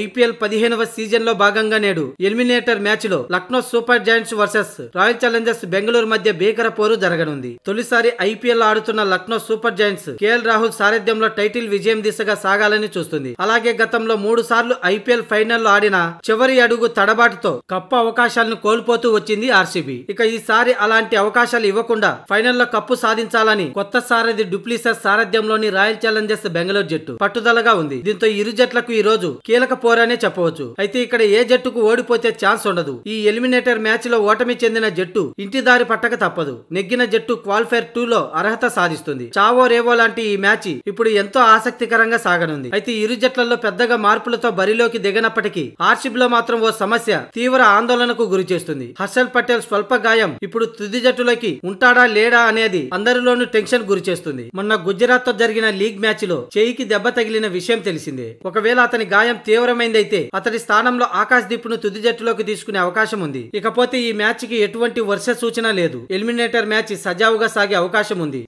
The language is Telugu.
ఐపీఎల్ పదిహేనవ సీజన్ లో భాగంగా నేడు ఎలిమినేటర్ మ్యాచ్ లో Lucknow Super Giants versus Royal Challengers Bengaluru మధ్య భీకర పోరు జరగనుంది తొలిసారి ఐపీఎల్ ఆడుతున్న Lucknow Super Giants KL Rahul సారథ్యంలో టైటిల్ విజయం దిశగా సాగాలని చూస్తుంది అలాగే గతంలో మూడు సార్లు ఐపీఎల్ లో ఆడిన చివరి అడుగు తడబాటుతో కప్పు అవకాశాలను కోల్పోతూ వచ్చింది ఆర్సీబీ ఇక ఈసారి అలాంటి అవకాశాలు ఇవ్వకుండా ఫైనల్లో కప్పు సాధించాలని కొత్త సారథి డూప్లిసస్ సారథ్యంలోని రాయల్ ఛాలెంజర్స్ బెంగళూరు జట్టు పట్టుదలగా ఉంది దీంతో ఇరు జట్లకు ఈ రోజు కీలక పోరానే చెప్పవచ్చు అయితే ఇక్కడ ఏ జట్టుకు ఓడిపోతే ఛాన్స్ ఉండదు ఈ ఎలిమినేటర్ మ్యాచ్ లో ఓటమి చెందిన జట్టు ఇంటి దారి పట్టక తప్పదు నెగ్గిన జట్టు క్వాలిఫైర్ టూ లో అర్హత సాధిస్తుంది చావో రేవో లాంటి ఈ మ్యాచ్ ఇప్పుడు ఎంతో ఆసక్తికరంగా సాగనుంది అయితే ఇరు జట్లలో పెద్దగా మార్పులతో బరిలోకి దిగనప్పటికీ ఆర్షిప్ లో మాత్రం ఓ సమస్య తీవ్ర ఆందోళనకు గురి చేస్తుంది హర్షల్ పటేల్ స్వల్ప గాయం ఇప్పుడు తుది జట్టులోకి ఉంటాడా లేడా అనేది అందరిలోనూ టెన్షన్ గురి చేస్తుంది మొన్న గుజరాత్ తో జరిగిన లీగ్ మ్యాచ్ లో చేయికి దెబ్బ తగిలిన విషయం తెలిసిందే ఒకవేళ అతని గాయం తీవ్ర అయితే అతడి స్థానంలో ఆకాశ్ దీప్ ను తుది జట్టులోకి తీసుకునే అవకాశం ఉంది ఇకపోతే ఈ మ్యాచ్ కి ఎటువంటి వర్ష సూచన లేదు ఎలిమినేటర్ మ్యాచ్ సజావుగా సాగే అవకాశం ఉంది